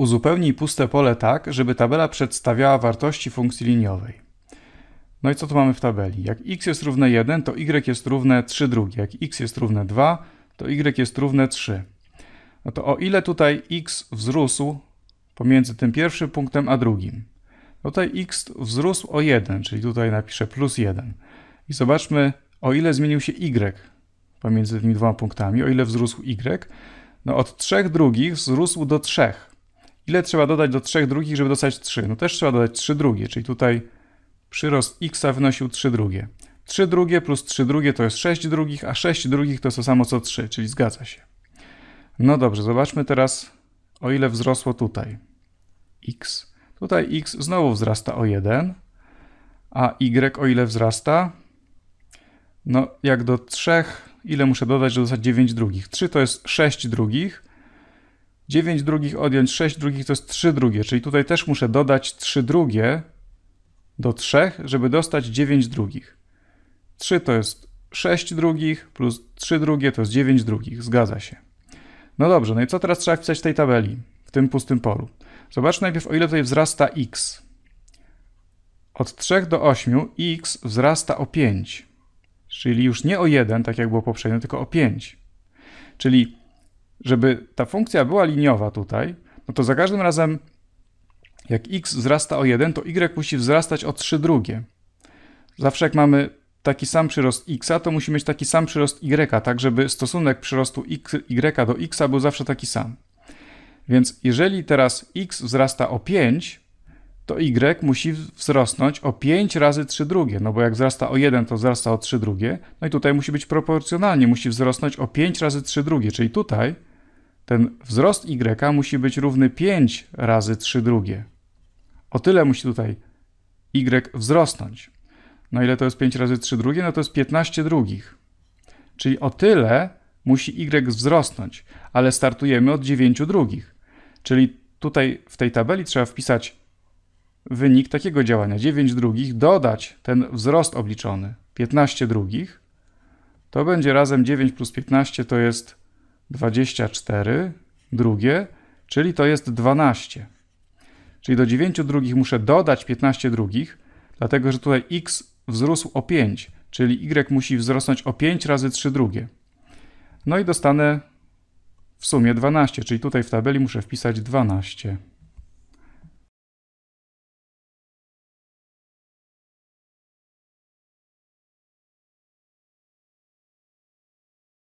Uzupełnij puste pole tak, żeby tabela przedstawiała wartości funkcji liniowej. No i co tu mamy w tabeli? Jak x jest równe 1, to y jest równe 3 drugie. Jak x jest równe 2, to y jest równe 3. No to o ile tutaj x wzrósł pomiędzy tym pierwszym punktem a drugim? No tutaj x wzrósł o 1, czyli tutaj napiszę plus 1. I zobaczmy, o ile zmienił się y pomiędzy tymi dwoma punktami, o ile wzrósł y. No od 3 drugich wzrósł do 3. Ile trzeba dodać do trzech drugich, żeby dostać 3? No też trzeba dodać 3 drugie, czyli tutaj przyrost x wynosił 3 drugie. 3 drugie plus 3 drugie to jest 6 drugich, a 6 drugich to jest to samo co 3, czyli zgadza się. No dobrze, zobaczmy teraz o ile wzrosło tutaj x. Tutaj x znowu wzrasta o 1, a y o ile wzrasta? No jak do 3, ile muszę dodać, żeby dostać 9 drugich? 3 to jest 6 drugich, 9 drugich odjąć 6 drugich to jest 3 drugie, czyli tutaj też muszę dodać 3 drugie do 3, żeby dostać 9 drugich. 3 to jest 6 drugich plus 3 drugie to jest 9 drugich, zgadza się. No dobrze, no i co teraz trzeba wpisać w tej tabeli, w tym pustym polu? Zobacz najpierw, o ile tutaj wzrasta x. Od 3 do 8 x wzrasta o 5, czyli już nie o 1, tak jak było poprzednio, tylko o 5. Czyli żeby ta funkcja była liniowa tutaj, no to za każdym razem jak x wzrasta o 1, to y musi wzrastać o 3 drugie. Zawsze jak mamy taki sam przyrost x, to musi mieć taki sam przyrost y, tak żeby stosunek przyrostu y do x był zawsze taki sam. Więc jeżeli teraz x wzrasta o 5, to y musi wzrosnąć o 5 razy 3 drugie, no bo jak wzrasta o 1, to wzrasta o 3 drugie, no i tutaj musi być proporcjonalnie, musi wzrosnąć o 5 razy 3 drugie, czyli tutaj ten wzrost y musi być równy 5 razy 3 drugie. O tyle musi tutaj y wzrosnąć. No ile to jest 5 razy 3 drugie? No to jest 15 drugich. Czyli o tyle musi y wzrosnąć, ale startujemy od 9 drugich. Czyli tutaj w tej tabeli trzeba wpisać wynik takiego działania 9 drugich, dodać ten wzrost obliczony 15 drugich. To będzie razem 9 plus 15 to jest 24 drugie, czyli to jest 12. Czyli do 9 drugich muszę dodać 15 drugich, dlatego że tutaj x wzrósł o 5, czyli y musi wzrosnąć o 5 razy 3 drugie. No i dostanę w sumie 12, czyli tutaj w tabeli muszę wpisać 12.